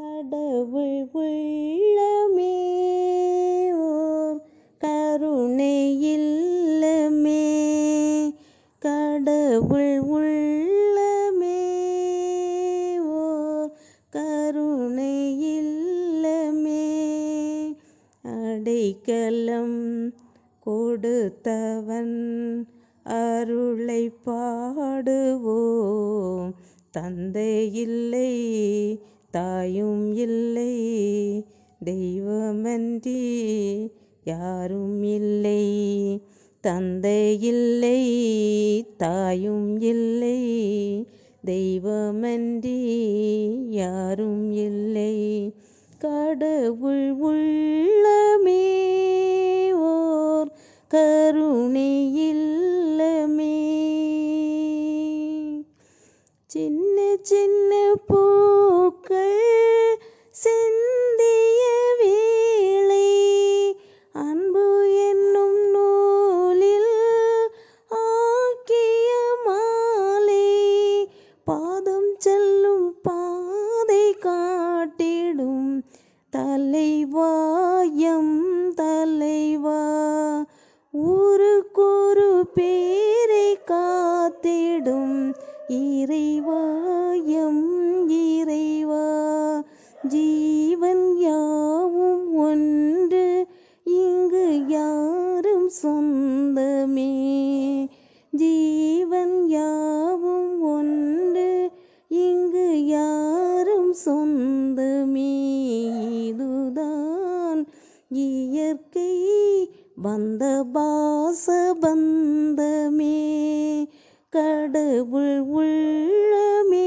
கடவுள் உள்ளமே கருணை இல்லமே கடவுள் உள்ளமே கருணை இல்லமே அடைக்கலம் கொடுத்தவன் அருளை பாடுவோ தந்தை இல்லை தாயும் இல்லை தெய்வமன்றி யாரும் இல்லை தந்தை இல்லை தாயும் இல்லை தெய்வமன்றி யாரும் இல்லை கடவுள் உள்ளமே ஓர் கருணையில்லமே சின்ன சின்ன பூ தலைவா எம் தலைவா ஊருக்கொரு பேரை காத்திடும் இறைவா எம் இறைவா ஜீவன் யாவும் ஒன்று இங்கு யாரும் சொந்தமே ஜீவன் யாவும் ஒன்று இங்கு யாரும் சொந்த இயற்கை வந்த பாச பாசபந்தமே கடவுள் உள்ளமே